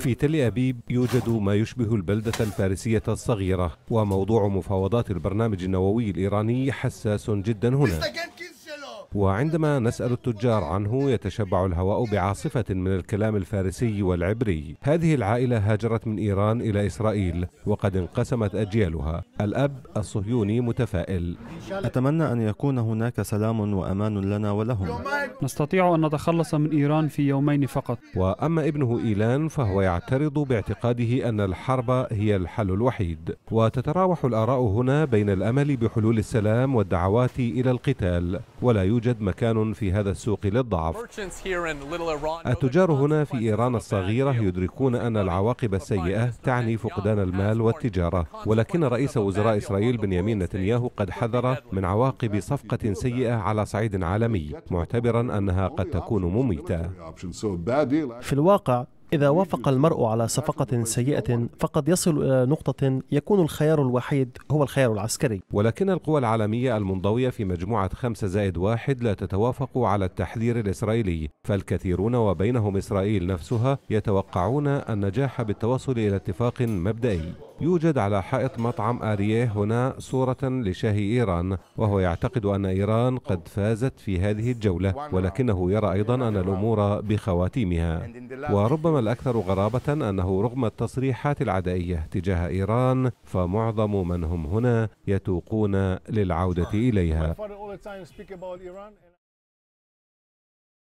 في تل أبيب يوجد ما يشبه البلدة الفارسية الصغيرة وموضوع مفاوضات البرنامج النووي الإيراني حساس جدا هنا وعندما نسأل التجار عنه يتشبع الهواء بعاصفة من الكلام الفارسي والعبري هذه العائلة هاجرت من إيران إلى إسرائيل وقد انقسمت أجيالها الأب الصهيوني متفائل أتمنى أن يكون هناك سلام وأمان لنا ولهم نستطيع أن نتخلص من إيران في يومين فقط وأما ابنه إيلان فهو يعترض باعتقاده أن الحرب هي الحل الوحيد وتتراوح الآراء هنا بين الأمل بحلول السلام والدعوات إلى القتال ولا يوجد يوجد مكان في هذا السوق للضعف التجار هنا في إيران الصغيرة يدركون أن العواقب السيئة تعني فقدان المال والتجارة ولكن رئيس وزراء إسرائيل بنيامين نتنياهو قد حذر من عواقب صفقة سيئة على صعيد عالمي معتبرا أنها قد تكون مميتة في الواقع إذا وافق المرء على صفقة سيئة فقد يصل إلى نقطة يكون الخيار الوحيد هو الخيار العسكري ولكن القوى العالمية المنضوية في مجموعة خمسة زائد واحد لا تتوافق على التحذير الإسرائيلي فالكثيرون وبينهم إسرائيل نفسها يتوقعون النجاح بالتوصل إلى اتفاق مبدئي يوجد على حائط مطعم آرييه هنا صورة لشاهي إيران وهو يعتقد أن إيران قد فازت في هذه الجولة ولكنه يرى أيضا أن الأمور بخواتيمها وربما الأكثر غرابة أنه رغم التصريحات العدائية تجاه إيران فمعظم من هم هنا يتوقون للعودة إليها